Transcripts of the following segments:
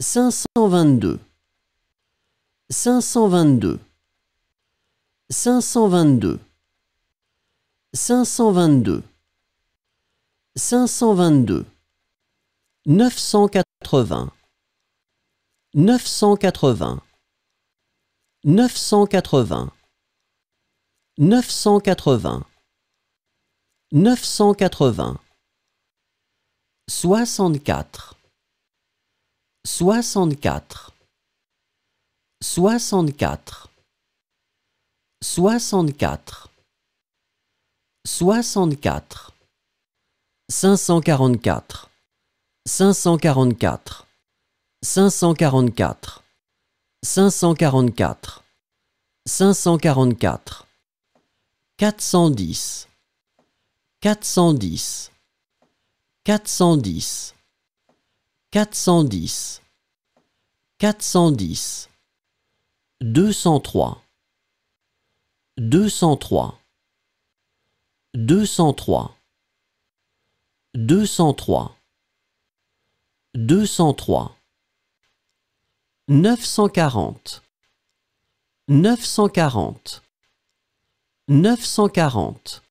522 522 522 522 522 980 980 980 980 980 64 soixante-quatre, soixante-quatre, soixante-quatre, soixante-quatre, cinq cent quarante-quatre, cinq cent quarante-quatre, cinq cent quarante-quatre, cinq cent quarante-quatre, cinq cent quarante-quatre, quatre cent dix, quatre cent dix, quatre cent dix. 410 410 203 203 203 203 203 940 940 940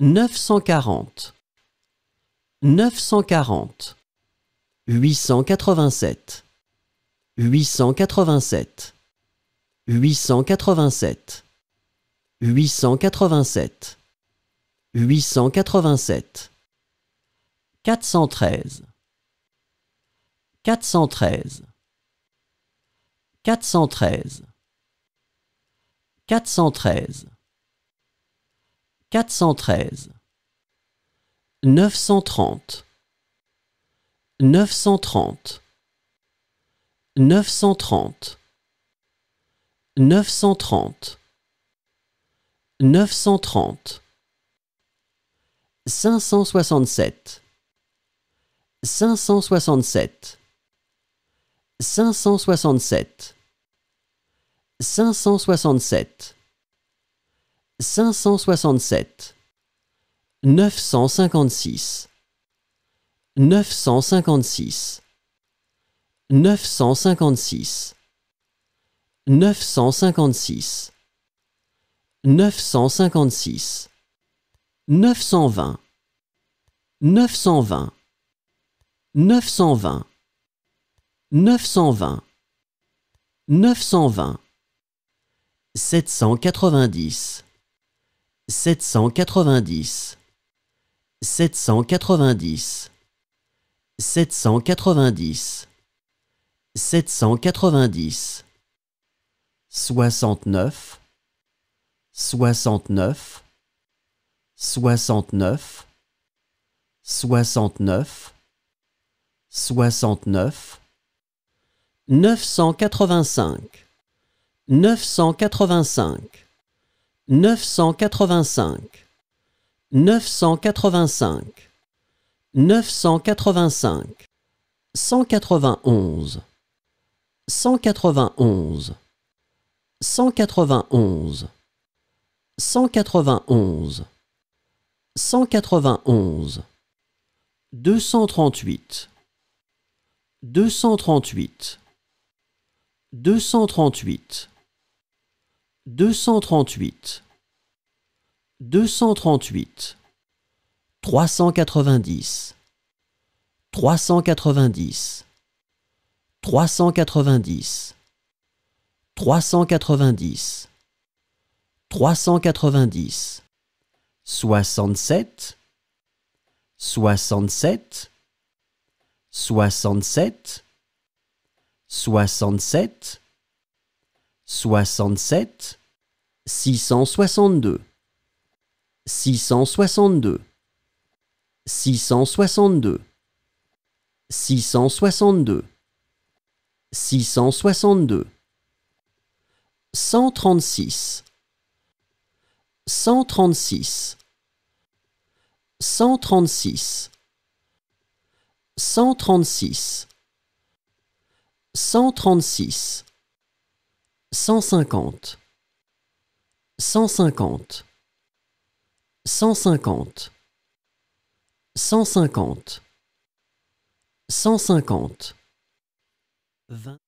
940 940 887 887 887 887 887 413 413 413 413 413 930 neuf cent trente neuf cent trente neuf cent trente neuf cent trente cinq cent soixante-sept cinq cent soixante-sept cinq cent soixante-sept cinq cent soixante-sept cinq cent soixante-sept neuf cent cinquante-six 956 956 956 956 920 920 920 920 920 790 790 790 790 790 69 69 69 69 69 985 985 985 985 985 191 191 191 191 191 238 238 238 238 238 390 390 390 390 390 67 67 67 67 67 662 662 662 662 662 136 136 136 136 136 150 150 150 150 150 20